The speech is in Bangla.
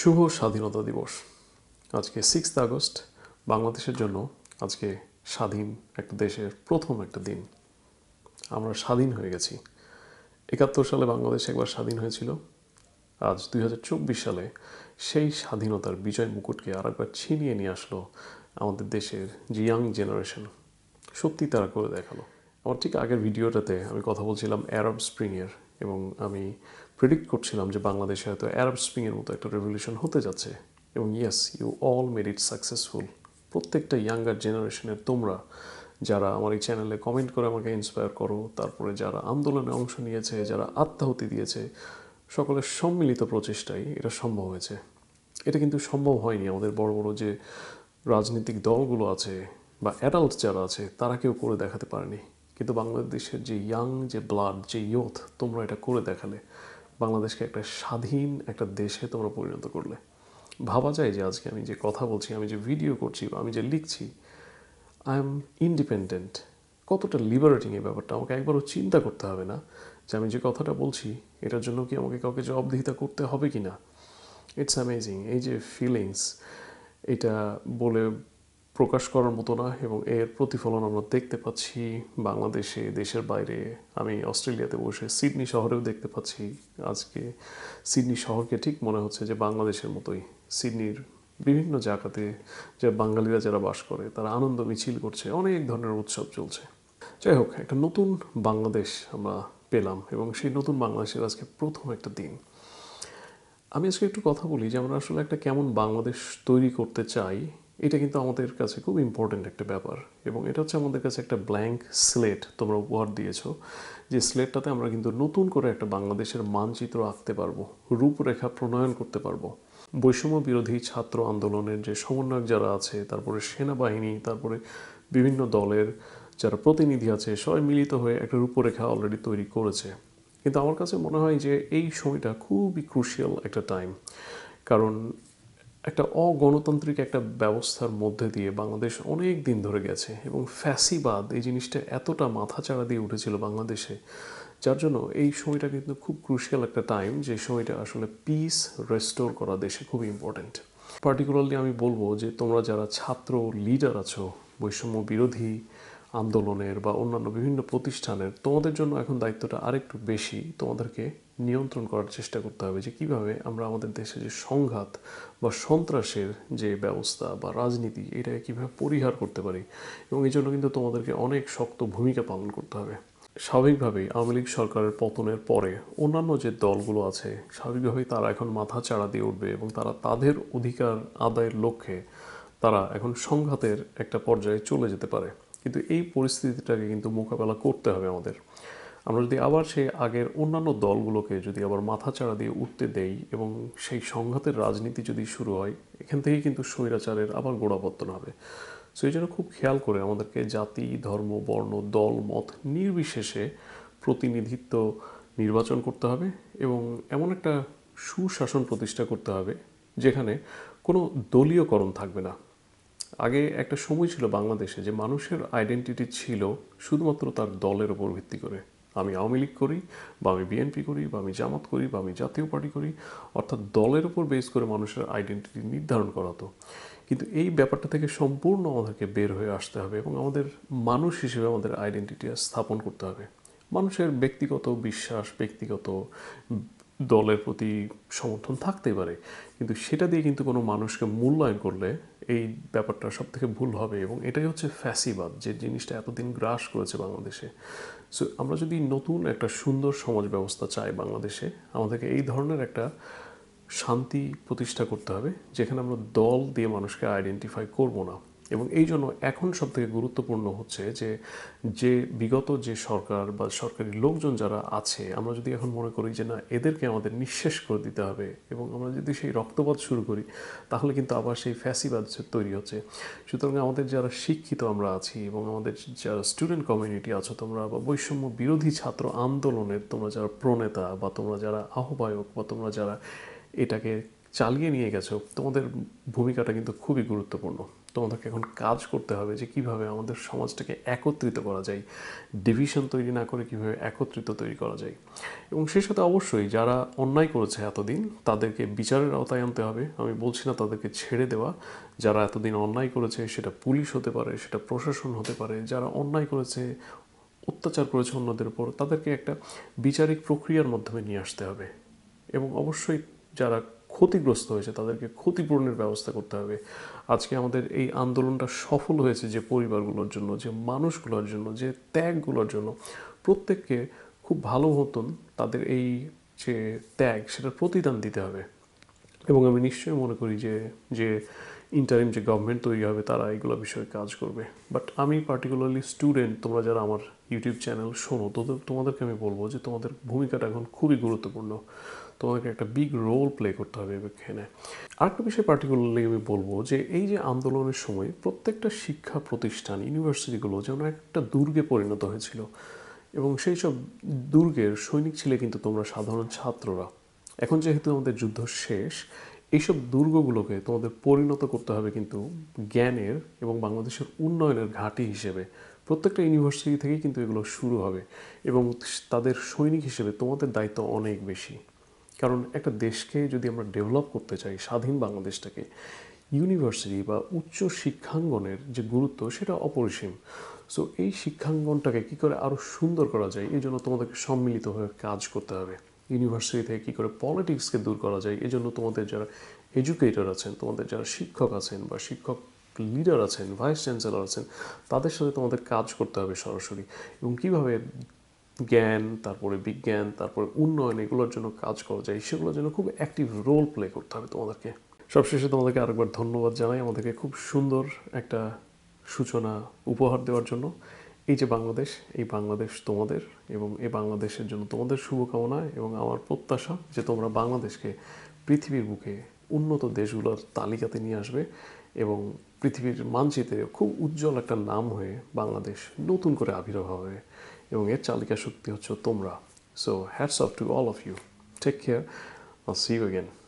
শুভ স্বাধীনতা দিবস আজকে সিক্স আগস্ট বাংলাদেশের জন্য আজকে স্বাধীন একটা দেশের প্রথম একটা দিন আমরা স্বাধীন হয়ে গেছি একাত্তর সালে বাংলাদেশ একবার স্বাধীন হয়েছিল আজ দুই সালে সেই স্বাধীনতার বিজয় মুকুটকে আরেকবার ছিনিয়ে নিয়ে আসলো আমাদের দেশের যে ইয়াং জেনারেশন সত্যি তারা করে দেখালো আমার ঠিক আগের ভিডিওটাতে আমি কথা বলছিলাম অ্যারব স্প্রিংয়ের এবং আমি প্রেডিক্ট করছিলাম যে বাংলাদেশে হয়তো অ্যারাব স্প্রিংয়ের মতো একটা রেভলিউশন হতে যাচ্ছে এবং yes you all made it successful প্রত্যেকটা ইয়াঙ্গার জেনারেশনের তোমরা যারা আমার এই চ্যানেলে কমেন্ট করে আমাকে ইন্সপায়ার করো তারপরে যারা আন্দোলনে অংশ নিয়েছে যারা আত্মাহুতি দিয়েছে সকলের সম্মিলিত প্রচেষ্টাই এটা সম্ভব হয়েছে এটা কিন্তু সম্ভব হয়নি আমাদের বড় বড় যে রাজনৈতিক দলগুলো আছে বা অ্যাডাল্ট যারা আছে তারা কেউ করে দেখাতে পারেনি কিন্তু বাংলাদেশের যে ইয়াং যে ব্লাড যে ইয়থ তোমরা এটা করে দেখালে বাংলাদেশকে একটা স্বাধীন একটা দেশে তোমরা পরিণত করলে ভাবা যায় যে আজকে আমি যে কথা বলছি আমি যে ভিডিও করছি বা আমি যে লিখছি আই এম ইন্ডিপেন্ডেন্ট কতটা লিবারেটিং এই ব্যাপারটা আমাকে একবারও চিন্তা করতে হবে না যে আমি যে কথাটা বলছি এটার জন্য কি আমাকে কাউকে জবাবদিহিতা করতে হবে কি না ইটস অ্যামেজিং এই যে ফিলিংস এটা বলে প্রকাশ করার মতো না এবং এর প্রতিফলন আমরা দেখতে পাচ্ছি বাংলাদেশে দেশের বাইরে আমি অস্ট্রেলিয়াতে বসে সিডনি শহরেও দেখতে পাচ্ছি আজকে সিডনি শহরকে ঠিক মনে হচ্ছে যে বাংলাদেশের মতোই সিডনির বিভিন্ন জায়গাতে যে বাঙালিরা যারা বাস করে তারা আনন্দ মিছিল করছে অনেক ধরনের উৎসব চলছে যাই হোক একটা নতুন বাংলাদেশ আমরা পেলাম এবং সেই নতুন বাংলাদেশের আজকে প্রথম একটা দিন আমি আজকে একটু কথা বলি যে আমরা আসলে একটা কেমন বাংলাদেশ তৈরি করতে চাই এটা কিন্তু আমাদের কাছে খুব ইম্পর্টেন্ট একটা ব্যাপার এবং এটা হচ্ছে আমাদের কাছে একটা ব্ল্যাঙ্ক স্লেট তোমরা ওয়ার্ড দিয়েছ যে স্লেটটাতে আমরা কিন্তু নতুন করে একটা বাংলাদেশের মানচিত্র আঁকতে পারবো রূপরেখা প্রণয়ন করতে পারবো বৈষম্য বিরোধী ছাত্র আন্দোলনের যে সমন্বয়ক যারা আছে তারপরে সেনাবাহিনী তারপরে বিভিন্ন দলের যারা প্রতিনিধি আছে সবাই মিলিত হয়ে একটা রূপরেখা অলরেডি তৈরি করেছে কিন্তু আমার কাছে মনে হয় যে এই সময়টা খুবই ক্রুশিয়াল একটা টাইম কারণ একটা অগণতান্ত্রিক একটা ব্যবস্থার মধ্যে দিয়ে বাংলাদেশ অনেক দিন ধরে গেছে এবং ফ্যাসিবাদ এই জিনিসটা এতটা মাথাচাড়া দিয়ে উঠেছিল বাংলাদেশে যার জন্য এই সময়টা কিন্তু খুব ক্রুশিয়াল একটা টাইম যে সময়টা আসলে পিস রেস্টোর করা দেশে খুব ইম্পর্ট্যান্ট পার্টিকুলারলি আমি বলবো যে তোমরা যারা ছাত্র লিডার আছো বৈষম্য বিরোধী আন্দোলনের বা অন্যান্য বিভিন্ন প্রতিষ্ঠানের তোমাদের জন্য এখন দায়িত্বটা আরেকটু বেশি তোমাদেরকে নিয়ন্ত্রণ করার চেষ্টা করতে হবে যে কিভাবে আমরা আমাদের দেশে যে সংঘাত বা সন্ত্রাসের যে ব্যবস্থা বা রাজনীতি এটাকে কীভাবে পরিহার করতে পারি এবং এই জন্য কিন্তু তোমাদেরকে অনেক শক্ত ভূমিকা পালন করতে হবে স্বাভাবিকভাবেই আওয়ামী লীগ সরকারের পতনের পরে অন্যান্য যে দলগুলো আছে স্বাভাবিকভাবেই তারা এখন মাথা চাড়া দিয়ে উঠবে এবং তারা তাদের অধিকার আদায়ের লক্ষ্যে তারা এখন সংঘাতের একটা পর্যায়ে চলে যেতে পারে কিন্তু এই পরিস্থিতিটাকে কিন্তু মোকাবেলা করতে হবে আমাদের আমরা যদি আবার সেই আগের অন্যান্য দলগুলোকে যদি আবার মাথাচাড়া দিয়ে উঠতে দেই এবং সেই সংঘাতের রাজনীতি যদি শুরু হয় এখান থেকেই কিন্তু স্বৈরাচারের আবার গোড়াপত্তন হবে সো এই জন্য খুব খেয়াল করে আমাদেরকে জাতি ধর্ম বর্ণ দল মত নির্বিশেষে প্রতিনিধিত্ব নির্বাচন করতে হবে এবং এমন একটা সুশাসন প্রতিষ্ঠা করতে হবে যেখানে কোনো দলীয়করণ থাকবে না আগে একটা সময় ছিল বাংলাদেশে যে মানুষের আইডেন্টিটি ছিল শুধুমাত্র তার দলের ওপর ভিত্তি করে আমি আওয়ামী লীগ করি বা আমি বিএনপি করি বা আমি জামাত করি বা আমি জাতীয় পার্টি করি অর্থাৎ দলের উপর বেস করে মানুষের আইডেন্টিটি নির্ধারণ করা তো কিন্তু এই ব্যাপারটা থেকে সম্পূর্ণ আমাদেরকে বের হয়ে আসতে হবে এবং আমাদের মানুষ হিসেবে আমাদের আইডেন্টিটি স্থাপন করতে হবে মানুষের ব্যক্তিগত বিশ্বাস ব্যক্তিগত দলের প্রতি সমর্থন থাকতে পারে কিন্তু সেটা দিয়ে কিন্তু কোনো মানুষকে মূল্যায়ন করলে এই ব্যাপারটা সব থেকে ভুল হবে এবং এটাই হচ্ছে ফ্যাসিবাদ যে জিনিসটা এতদিন গ্রাস করেছে বাংলাদেশে সো আমরা যদি নতুন একটা সুন্দর সমাজ ব্যবস্থা চাই বাংলাদেশে আমাদেরকে এই ধরনের একটা শান্তি প্রতিষ্ঠা করতে হবে যেখানে আমরা দল দিয়ে মানুষকে আইডেন্টিফাই করব না এবং এই জন্য এখন সবথেকে গুরুত্বপূর্ণ হচ্ছে যে যে বিগত যে সরকার বা সরকারি লোকজন যারা আছে আমরা যদি এখন মনে করি যে না এদেরকে আমাদের নিঃশেষ করে দিতে হবে এবং আমরা যদি সেই রক্তপাত শুরু করি তাহলে কিন্তু আবার সেই ফ্যাসিবাদ তৈরি হচ্ছে সুতরাং আমাদের যারা শিক্ষিত আমরা আছি এবং আমাদের যারা স্টুডেন্ট কমিউনিটি আছো তোমরা বা বৈষম্য বিরোধী ছাত্র আন্দোলনের তোমরা যারা প্রণেতা বা তোমরা যারা আহ্বায়ক বা তোমরা যারা এটাকে চালিয়ে নিয়ে গেছো তোমাদের ভূমিকাটা কিন্তু খুবই গুরুত্বপূর্ণ তোমাদেরকে এখন কাজ করতে হবে যে কিভাবে আমাদের সমাজটাকে একত্রিত করা যায় ডিভিশন তৈরি না করে কিভাবে একত্রিত তৈরি করা যায় এবং সেই সাথে অবশ্যই যারা অন্যায় করেছে এতদিন তাদেরকে বিচারের আওতায় আনতে হবে আমি বলছি না তাদেরকে ছেড়ে দেওয়া যারা এতদিন অন্যায় করেছে সেটা পুলিশ হতে পারে সেটা প্রশাসন হতে পারে যারা অন্যায় করেছে অত্যাচার করেছে অন্যদের উপর তাদেরকে একটা বিচারিক প্রক্রিয়ার মাধ্যমে নিয়ে আসতে হবে এবং অবশ্যই যারা ক্ষতিগ্রস্ত হয়েছে তাদেরকে ক্ষতিপূরণের ব্যবস্থা করতে হবে আজকে আমাদের এই আন্দোলনটা সফল হয়েছে যে পরিবারগুলোর জন্য যে মানুষগুলোর জন্য যে ত্যাগগুলোর জন্য প্রত্যেককে খুব ভালো মতন তাদের এই যে ত্যাগ সেটার প্রতিদান দিতে হবে এবং আমি নিশ্চয়ই মনে করি যে যে ইন্টারিম যে গভর্নমেন্ট তৈরি হবে তারা এগুলো বিষয়ে কাজ করবে বাট আমি পার্টিকুলারলি স্টুডেন্ট তোমরা যারা আমার ইউটিউব চ্যানেল শোনো তো তোমাদেরকে আমি বলবো যে তোমাদের ভূমিকাটা এখন খুবই গুরুত্বপূর্ণ তোমাদেরকে একটা বিগ রোল প্লে করতে হবে এখানে আরেকটা বিষয় পার্টিকুলারলি আমি বলবো যে এই যে আন্দোলনের সময় প্রত্যেকটা শিক্ষা প্রতিষ্ঠান ইউনিভার্সিটিগুলো যেন একটা দুর্গে পরিণত হয়েছিল এবং সেই সব দুর্গের সৈনিক ছিলে কিন্তু তোমরা সাধারণ ছাত্ররা এখন যেহেতু আমাদের যুদ্ধ শেষ এইসব দুর্গগুলোকে তোমাদের পরিণত করতে হবে কিন্তু জ্ঞানের এবং বাংলাদেশের উন্নয়নের ঘাঁটি হিসেবে প্রত্যেকটা ইউনিভার্সিটি থেকেই কিন্তু এগুলো শুরু হবে এবং তাদের সৈনিক হিসেবে তোমাদের দায়িত্ব অনেক বেশি কারণ একটা দেশকে যদি আমরা ডেভেলপ করতে চাই স্বাধীন বাংলাদেশটাকে ইউনিভার্সিটি বা উচ্চ শিক্ষাঙ্গনের যে গুরুত্ব সেটা অপরিসীম সো এই শিক্ষাঙ্গনটাকে কী করে আরও সুন্দর করা যায় এই জন্য তোমাদেরকে সম্মিলিতভাবে কাজ করতে হবে ইউনিভার্সিটি থেকে কী করে পলিটিক্সকে দূর করা যায় এজন্য তোমাদের যারা এডুকেটর আছেন তোমাদের যারা শিক্ষক আছেন বা শিক্ষক লিডার আছেন ভাইস চ্যান্সেলার আছেন তাদের সাথে তোমাদের কাজ করতে হবে সরাসরি এবং কীভাবে জ্ঞান তারপরে বিজ্ঞান তারপরে উন্নয়ন এগুলোর জন্য কাজ করা যায় সেগুলোর জন্য খুব অ্যাক্টিভ রোল প্লে করতে হবে তোমাদেরকে সবশেষে তোমাদেরকে আরেকবার ধন্যবাদ জানাই আমাদেরকে খুব সুন্দর একটা সূচনা উপহার দেওয়ার জন্য এই যে বাংলাদেশ এই বাংলাদেশ তোমাদের এবং এই বাংলাদেশের জন্য তোমাদের শুভকামনা এবং আমার প্রত্যাশা যে তোমরা বাংলাদেশকে পৃথিবীর বুকে উন্নত দেশগুলোর তালিকাতে নিয়ে আসবে এবং পৃথিবীর মানচিত্রে খুব উজ্জ্বল একটা নাম হয়ে বাংলাদেশ নতুন করে আবির্ভাব হবে এবং এর চালিকা শক্তি হচ্ছে তোমরা so hats off to all of you take care see you again